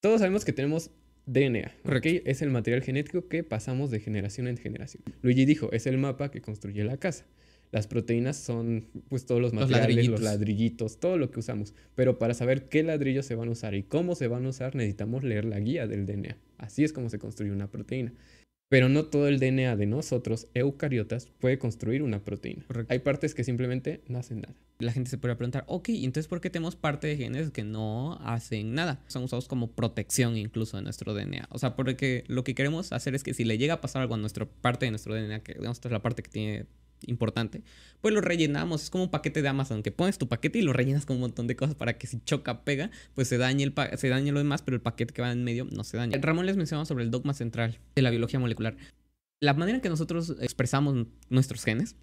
Todos sabemos que tenemos DNA, ¿okay? Es el material genético que pasamos de generación en generación. Luigi dijo, es el mapa que construye la casa. Las proteínas son pues todos los materiales, los ladrillitos. los ladrillitos, todo lo que usamos. Pero para saber qué ladrillos se van a usar y cómo se van a usar, necesitamos leer la guía del DNA. Así es como se construye una proteína. Pero no todo el DNA de nosotros, eucariotas, puede construir una proteína. Hay partes que simplemente no hacen nada. La gente se puede preguntar, ok, entonces ¿por qué tenemos parte de genes que no hacen nada? Son usados como protección incluso de nuestro DNA. O sea, porque lo que queremos hacer es que si le llega a pasar algo a nuestra parte de nuestro DNA, que digamos, esta es la parte que tiene importante, pues lo rellenamos. Es como un paquete de Amazon que pones tu paquete y lo rellenas con un montón de cosas para que si choca, pega, pues se dañe, el se dañe lo demás, pero el paquete que va en medio no se daña. Ramón les mencionaba sobre el dogma central de la biología molecular. La manera en que nosotros expresamos nuestros genes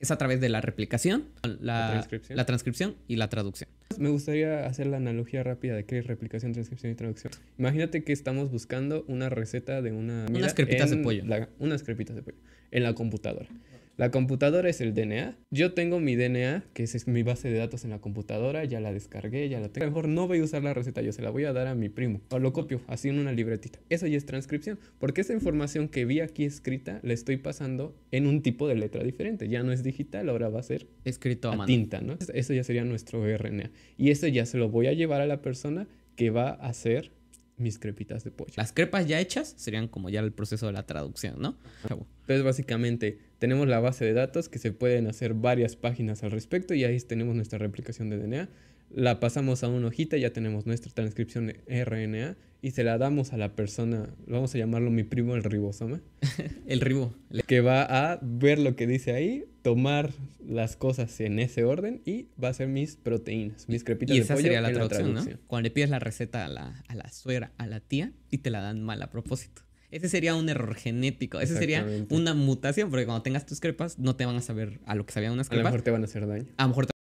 es a través de la replicación, la, transcripción. y la traducción. Me gustaría hacer la analogía rápida de qué es replicación, transcripción y traducción. Imagínate que estamos buscando una receta de una... Unas crepitas de pollo. unas crepitas de pollo en la computadora. La computadora es el DNA. Yo tengo mi DNA, que es mi base de datos en la computadora, ya la descargué, ya la tengo. A lo mejor no voy a usar la receta, yo se la voy a dar a mi primo. O lo copio así en una libretita. Eso ya es transcripción, porque esa información que vi aquí escrita la estoy pasando en un tipo de letra diferente. Ya no es digital, ahora va a ser escrito a, a tinta, ¿no? Eso ya sería nuestro RNA. Y eso ya se lo voy a llevar a la persona que va a hacer mis crepitas de pollo. Las crepas ya hechas serían como ya el proceso de la traducción, ¿no? Entonces, básicamente, tenemos la base de datos que se pueden hacer varias páginas al respecto y ahí tenemos nuestra replicación de DNA. La pasamos a una hojita, ya tenemos nuestra transcripción de RNA y se la damos a la persona, vamos a llamarlo mi primo el ribosoma. el ribo. Que va a ver lo que dice ahí, tomar las cosas en ese orden y va a ser mis proteínas, mis crepitas y esa sería la, traducción, la traducción, ¿no? Cuando le pides la receta a la, a la suegra, a la tía y te la dan mal a propósito. Ese sería un error genético. Ese sería una mutación, porque cuando tengas tus crepas no te van a saber a lo que sabían unas crepas. A lo mejor te van a hacer daño.